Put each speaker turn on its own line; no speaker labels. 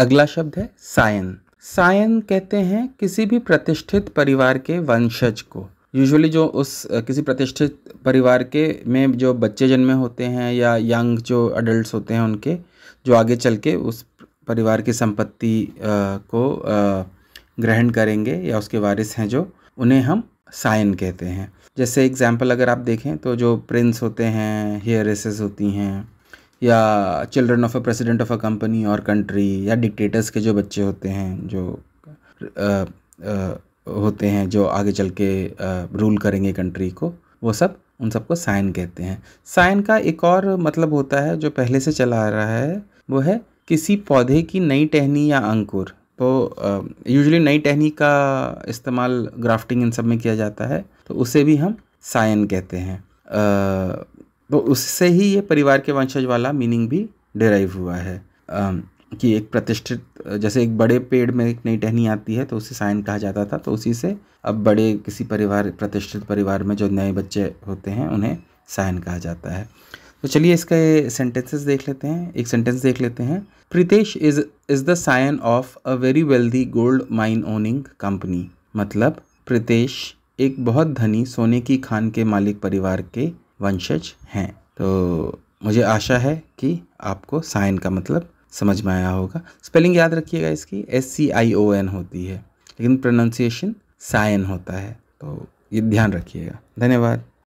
अगला शब्द है सायन सायन कहते हैं किसी भी प्रतिष्ठित परिवार के वंशज को यूजुअली जो उस किसी प्रतिष्ठित परिवार के में जो बच्चे जन्मे होते हैं या यंग जो अडल्ट होते हैं उनके जो आगे चल के उस परिवार की संपत्ति को ग्रहण करेंगे या उसके वारिस हैं जो उन्हें हम सायन कहते हैं जैसे एग्जाम्पल अगर आप देखें तो जो प्रिंस होते हैं हेयरेसेस होती हैं या children of a president of a company और कंट्री या डिक्टेटर्स के जो बच्चे होते हैं जो आ, आ, होते हैं जो आगे चल के रूल करेंगे कंट्री को वो सब उन सबको साइन कहते हैं साइन का एक और मतलब होता है जो पहले से चला आ रहा है वो है किसी पौधे की नई टहनी या अंकुर तो यूजली नई टहनी का इस्तेमाल ग्राफ्टिंग इन सब में किया जाता है तो उसे भी हम साइन कहते हैं उससे ही ये परिवार के वंशज वाला मीनिंग भी डिराइव हुआ है कि एक प्रतिष्ठित जैसे एक बड़े पेड़ में एक नई टहनी आती है तो उसे साइन कहा जाता था तो उसी से अब बड़े किसी परिवार प्रतिष्ठित परिवार में जो नए बच्चे होते हैं उन्हें साइन कहा जाता है तो चलिए ये सेंटेंसेस देख लेते हैं एक सेंटेंस देख लेते हैं Pritesh is is the scion of a very wealthy gold mine owning company मतलब प्रीतेश एक बहुत धनी सोने की खान के मालिक परिवार के वंशज हैं तो मुझे आशा है कि आपको साइन का मतलब समझ में आया होगा स्पेलिंग याद रखिएगा इसकी एस सी आई ओ एन होती है लेकिन प्रोनाउंसिएशन साइन होता है तो ये ध्यान रखिएगा धन्यवाद